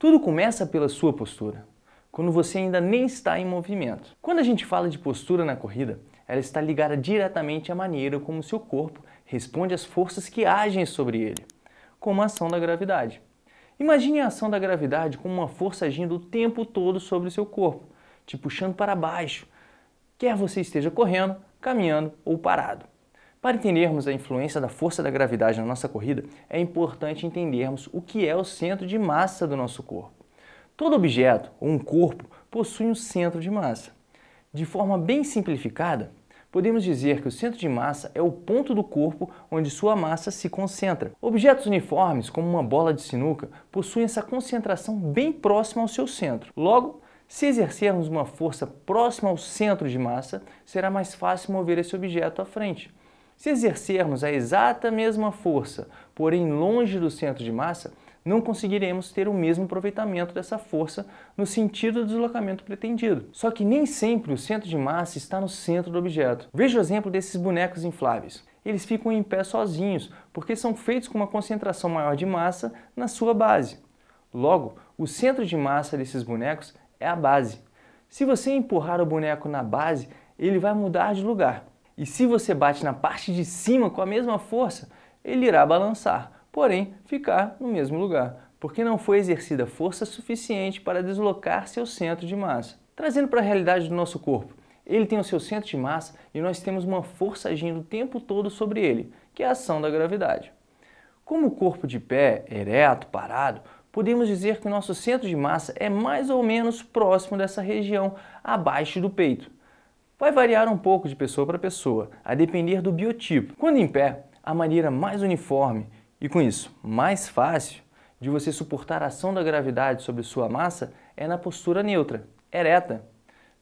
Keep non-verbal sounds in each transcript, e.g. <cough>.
Tudo começa pela sua postura, quando você ainda nem está em movimento. Quando a gente fala de postura na corrida, ela está ligada diretamente à maneira como seu corpo responde às forças que agem sobre ele, como a ação da gravidade. Imagine a ação da gravidade como uma força agindo o tempo todo sobre o seu corpo, te puxando para baixo, quer você esteja correndo, caminhando ou parado. Para entendermos a influência da força da gravidade na nossa corrida, é importante entendermos o que é o centro de massa do nosso corpo. Todo objeto, ou um corpo, possui um centro de massa. De forma bem simplificada, podemos dizer que o centro de massa é o ponto do corpo onde sua massa se concentra. Objetos uniformes, como uma bola de sinuca, possuem essa concentração bem próxima ao seu centro. Logo, se exercermos uma força próxima ao centro de massa, será mais fácil mover esse objeto à frente se exercermos a exata mesma força, porém longe do centro de massa, não conseguiremos ter o mesmo aproveitamento dessa força no sentido do deslocamento pretendido. Só que nem sempre o centro de massa está no centro do objeto. Veja o exemplo desses bonecos infláveis. Eles ficam em pé sozinhos, porque são feitos com uma concentração maior de massa na sua base. Logo, o centro de massa desses bonecos é a base. Se você empurrar o boneco na base, ele vai mudar de lugar. E se você bate na parte de cima com a mesma força, ele irá balançar, porém ficar no mesmo lugar, porque não foi exercida força suficiente para deslocar seu centro de massa. Trazendo para a realidade do nosso corpo, ele tem o seu centro de massa e nós temos uma força agindo o tempo todo sobre ele, que é a ação da gravidade. Como o corpo de pé, é ereto, parado, podemos dizer que o nosso centro de massa é mais ou menos próximo dessa região, abaixo do peito vai variar um pouco de pessoa para pessoa, a depender do biotipo. Quando em pé, a maneira mais uniforme e com isso mais fácil de você suportar a ação da gravidade sobre sua massa é na postura neutra, ereta.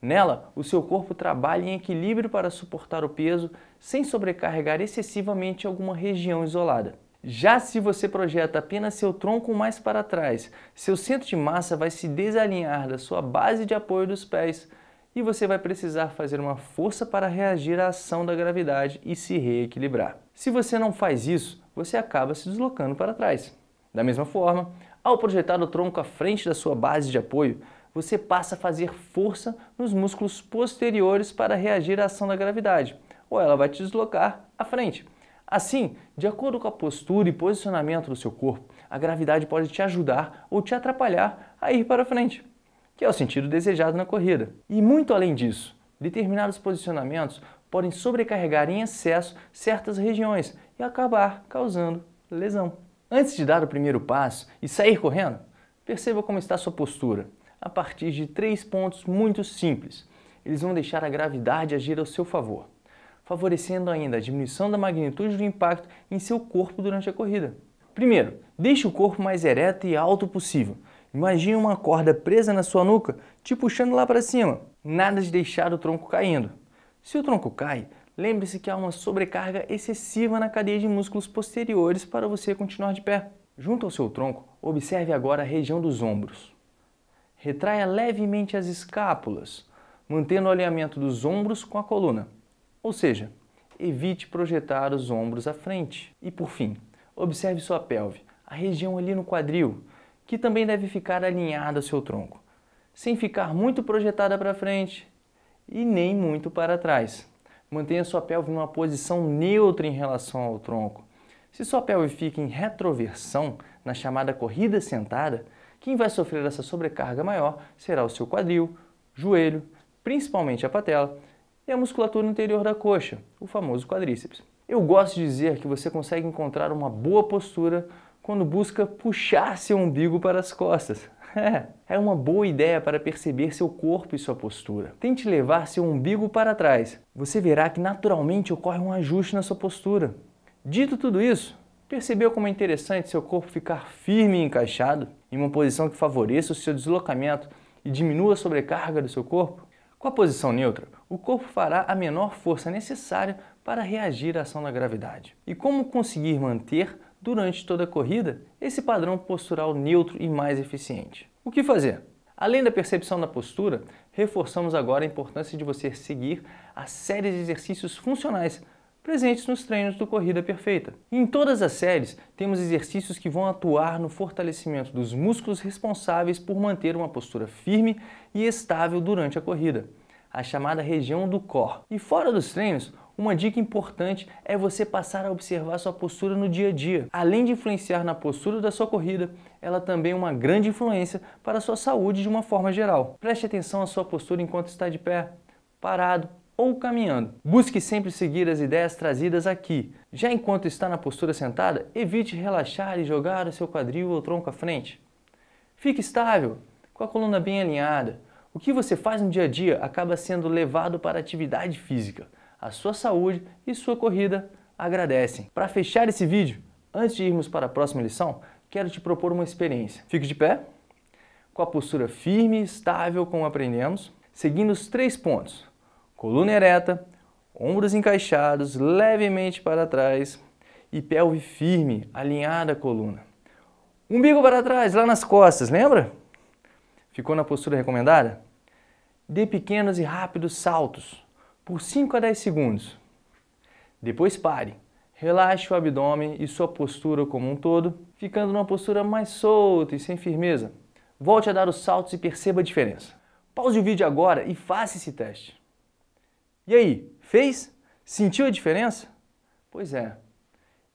Nela, o seu corpo trabalha em equilíbrio para suportar o peso sem sobrecarregar excessivamente alguma região isolada. Já se você projeta apenas seu tronco mais para trás, seu centro de massa vai se desalinhar da sua base de apoio dos pés, e você vai precisar fazer uma força para reagir à ação da gravidade e se reequilibrar. Se você não faz isso, você acaba se deslocando para trás. Da mesma forma, ao projetar o tronco à frente da sua base de apoio, você passa a fazer força nos músculos posteriores para reagir à ação da gravidade, ou ela vai te deslocar à frente. Assim, de acordo com a postura e posicionamento do seu corpo, a gravidade pode te ajudar ou te atrapalhar a ir para frente que é o sentido desejado na corrida. E muito além disso, determinados posicionamentos podem sobrecarregar em excesso certas regiões e acabar causando lesão. Antes de dar o primeiro passo e sair correndo, perceba como está sua postura, a partir de três pontos muito simples. Eles vão deixar a gravidade agir ao seu favor, favorecendo ainda a diminuição da magnitude do impacto em seu corpo durante a corrida. Primeiro, deixe o corpo mais ereto e alto possível, Imagine uma corda presa na sua nuca, te puxando lá para cima, nada de deixar o tronco caindo. Se o tronco cai, lembre-se que há uma sobrecarga excessiva na cadeia de músculos posteriores para você continuar de pé. Junto ao seu tronco, observe agora a região dos ombros. Retraia levemente as escápulas, mantendo o alinhamento dos ombros com a coluna. Ou seja, evite projetar os ombros à frente. E por fim, observe sua pelve, a região ali no quadril, que também deve ficar alinhada ao seu tronco, sem ficar muito projetada para frente e nem muito para trás. Mantenha sua pelve numa posição neutra em relação ao tronco. Se sua pelve fica em retroversão, na chamada corrida sentada, quem vai sofrer essa sobrecarga maior será o seu quadril, joelho, principalmente a patela, e a musculatura anterior da coxa, o famoso quadríceps. Eu gosto de dizer que você consegue encontrar uma boa postura quando busca puxar seu umbigo para as costas. <laughs> É, é uma boa ideia para perceber seu corpo e sua postura. Tente levar seu umbigo para trás. Você verá que naturalmente ocorre um ajuste na sua postura. Dito tudo isso, percebeu como é interessante seu corpo ficar firme e encaixado em uma posição que favoreça o seu deslocamento e diminua a sobrecarga do seu corpo? Com a posição neutra, o corpo fará a menor força necessária para reagir à ação da gravidade. E como conseguir manter, durante toda a corrida, esse padrão postural neutro e mais eficiente? O que fazer? Além da percepção da postura, reforçamos agora a importância de você seguir a série de exercícios funcionais presentes nos treinos do Corrida Perfeita. Em todas as séries, temos exercícios que vão atuar no fortalecimento dos músculos responsáveis por manter uma postura firme e estável durante a corrida, a chamada região do core. E fora dos treinos, uma dica importante é você passar a observar sua postura no dia a dia. Além de influenciar na postura da sua corrida, ela também é uma grande influência para a sua saúde de uma forma geral. Preste atenção à sua postura enquanto está de pé, parado ou caminhando. Busque sempre seguir as ideias trazidas aqui. Já enquanto está na postura sentada, evite relaxar e jogar o seu quadril ou tronco à frente. Fique estável, com a coluna bem alinhada. O que você faz no dia a dia acaba sendo levado para a atividade física a sua saúde e sua corrida agradecem. Para fechar esse vídeo, antes de irmos para a próxima lição, quero te propor uma experiência. Fique de pé, com a postura firme e estável como aprendemos, seguindo os três pontos. Coluna ereta, ombros encaixados levemente para trás e pelve firme, alinhada à coluna. Umbigo para trás, lá nas costas, lembra? Ficou na postura recomendada? Dê pequenos e rápidos saltos por 5 a 10 segundos. Depois pare. Relaxe o abdômen e sua postura como um todo, ficando numa postura mais solta e sem firmeza. Volte a dar os saltos e perceba a diferença. Pause o vídeo agora e faça esse teste. E aí, fez? Sentiu a diferença? Pois é.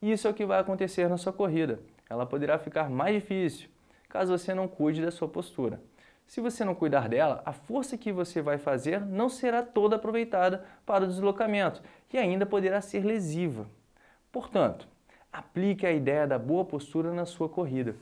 Isso é o que vai acontecer na sua corrida. Ela poderá ficar mais difícil, caso você não cuide da sua postura. Se você não cuidar dela, a força que você vai fazer não será toda aproveitada para o deslocamento e ainda poderá ser lesiva. Portanto, aplique a ideia da boa postura na sua corrida.